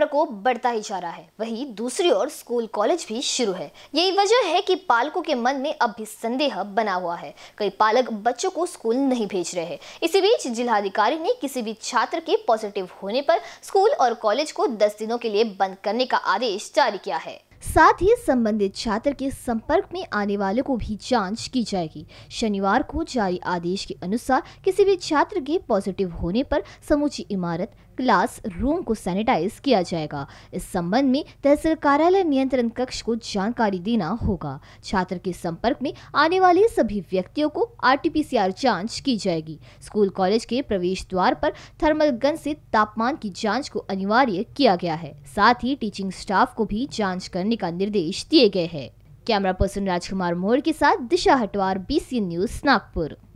प्रकोप बढ़ता ही जा रहा है वहीं दूसरी ओर स्कूल कॉलेज भी शुरू है यही वजह है कि पालकों के मन में अब भी संदेह बना हुआ है कई पालक बच्चों को स्कूल नहीं भेज रहे इसी बीच जिलाधिकारी ने किसी भी छात्र के पॉजिटिव होने पर स्कूल और कॉलेज को दस दिनों के लिए बंद करने का आदेश जारी किया है साथ ही संबंधित छात्र के संपर्क में आने वालों को भी जांच की जाएगी शनिवार को जारी आदेश के अनुसार किसी भी छात्र के पॉजिटिव होने पर समूची इमारत क्लास रूम को सैनिटाइज किया जाएगा इस संबंध में तहसील कार्यालय नियंत्रण कक्ष को जानकारी देना होगा छात्र के संपर्क में आने वाले सभी व्यक्तियों को आरटीपीसीआर जांच की जाएगी स्कूल कॉलेज के प्रवेश द्वार पर थर्मल गन से तापमान की जांच को अनिवार्य किया गया है साथ ही टीचिंग स्टाफ को भी जाँच करने का निर्देश दिए गए है कैमरा पर्सन राजकुमार मोहर के साथ दिशा हटवार बी न्यूज नागपुर